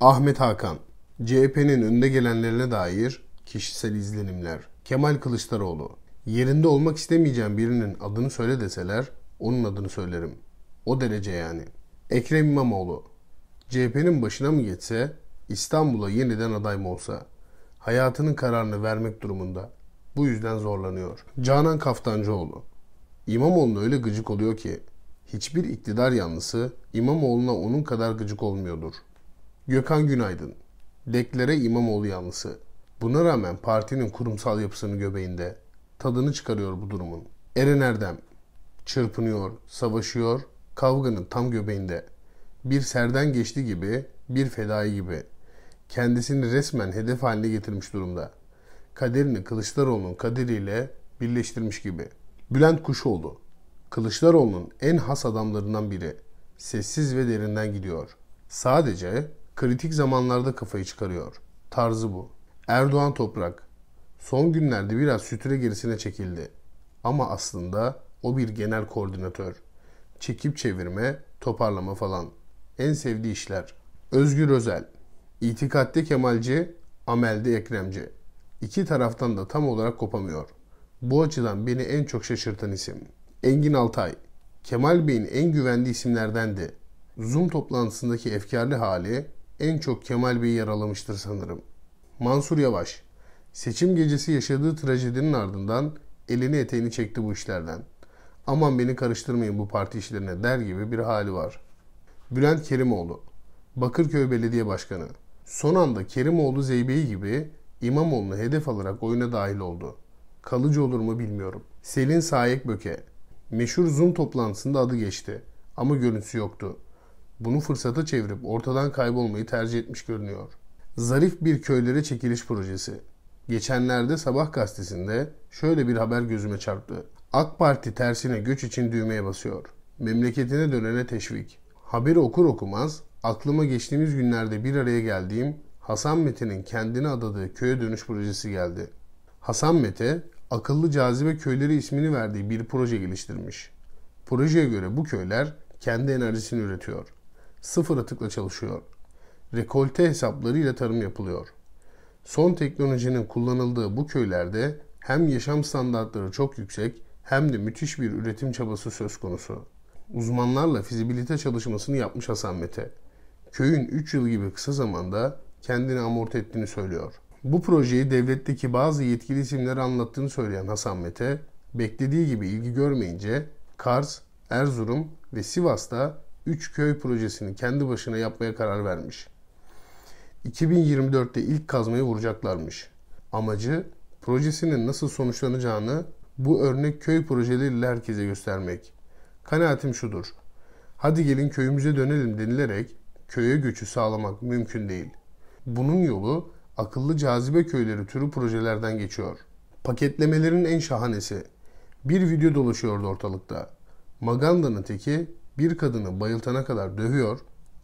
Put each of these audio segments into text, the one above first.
Ahmet Hakan, CHP'nin önde gelenlerine dair kişisel izlenimler. Kemal Kılıçdaroğlu, yerinde olmak istemeyeceğim birinin adını söyle deseler onun adını söylerim. O derece yani. Ekrem İmamoğlu, CHP'nin başına mı geçse İstanbul'a yeniden aday mı olsa? Hayatının kararını vermek durumunda. Bu yüzden zorlanıyor. Canan Kaftancıoğlu, İmamoğlu'na öyle gıcık oluyor ki hiçbir iktidar yanlısı İmamoğlu'na onun kadar gıcık olmuyordur. Gökhan Günaydın, Deklere İmamoğlu yanlısı. Buna rağmen partinin kurumsal yapısının göbeğinde tadını çıkarıyor bu durumun. Eren Erdem, çırpınıyor, savaşıyor, kavganın tam göbeğinde. Bir serden geçti gibi, bir fedai gibi. Kendisini resmen hedef haline getirmiş durumda. Kaderini Kılıçdaroğlu'nun kaderiyle birleştirmiş gibi. Bülent Kuşoğlu, Kılıçdaroğlu'nun en has adamlarından biri. Sessiz ve derinden gidiyor. Sadece kritik zamanlarda kafayı çıkarıyor. Tarzı bu. Erdoğan Toprak son günlerde biraz sütüre gerisine çekildi. Ama aslında o bir genel koordinatör. Çekip çevirme, toparlama falan. En sevdiği işler. Özgür Özel. İtikatte Kemalci, amelde Ekremci. İki taraftan da tam olarak kopamıyor. Bu açıdan beni en çok şaşırtan isim. Engin Altay. Kemal Bey'in en güvendiği isimlerdendi. Zoom toplantısındaki efkarlı hali en çok Kemal Bey'i yaralamıştır sanırım. Mansur Yavaş Seçim gecesi yaşadığı trajedinin ardından elini eteğini çekti bu işlerden. Aman beni karıştırmayın bu parti işlerine der gibi bir hali var. Bülent Kerimoğlu Bakırköy Belediye Başkanı Son anda Kerimoğlu Zeybe'yi gibi İmamoğlu'nu hedef alarak oyuna dahil oldu. Kalıcı olur mu bilmiyorum. Selin Sayekböke Meşhur Zoom toplantısında adı geçti ama görüntüsü yoktu bunu fırsata çevirip ortadan kaybolmayı tercih etmiş görünüyor. Zarif bir köylere çekiliş projesi. Geçenlerde Sabah gazetesinde şöyle bir haber gözüme çarptı. AK Parti tersine göç için düğmeye basıyor. Memleketine dönene teşvik. Haberi okur okumaz aklıma geçtiğimiz günlerde bir araya geldiğim Hasan Mete'nin kendine adadığı köye dönüş projesi geldi. Hasan Mete, akıllı cazibe köyleri ismini verdiği bir proje geliştirmiş. Projeye göre bu köyler kendi enerjisini üretiyor sıfır atıkla çalışıyor. Rekolte hesaplarıyla tarım yapılıyor. Son teknolojinin kullanıldığı bu köylerde hem yaşam standartları çok yüksek hem de müthiş bir üretim çabası söz konusu. Uzmanlarla fizibilite çalışmasını yapmış Hasan Mete. Köyün 3 yıl gibi kısa zamanda kendini amort ettiğini söylüyor. Bu projeyi devletteki bazı yetkili isimlere anlattığını söyleyen Hasan Mete, beklediği gibi ilgi görmeyince Kars, Erzurum ve Sivas'ta 3 köy projesini kendi başına yapmaya karar vermiş. 2024'te ilk kazmayı vuracaklarmış. Amacı projesinin nasıl sonuçlanacağını bu örnek köy projeleriyle herkese göstermek. Kanaatim şudur. Hadi gelin köyümüze dönelim denilerek köye göçü sağlamak mümkün değil. Bunun yolu akıllı cazibe köyleri türü projelerden geçiyor. Paketlemelerin en şahanesi. Bir video dolaşıyordu ortalıkta. Maganda'nın teki bir kadını bayıltana kadar dövüyor,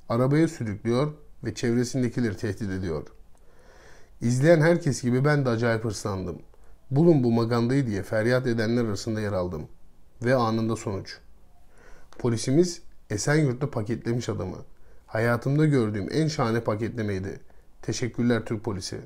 arabaya sürüklüyor ve çevresindekileri tehdit ediyor. İzleyen herkes gibi ben de acayip hırslandım. Bulun bu magandayı diye feryat edenler arasında yer aldım. Ve anında sonuç. Polisimiz Esenyurt'ta paketlemiş adamı. Hayatımda gördüğüm en şahane paketlemeydi. Teşekkürler Türk polisi.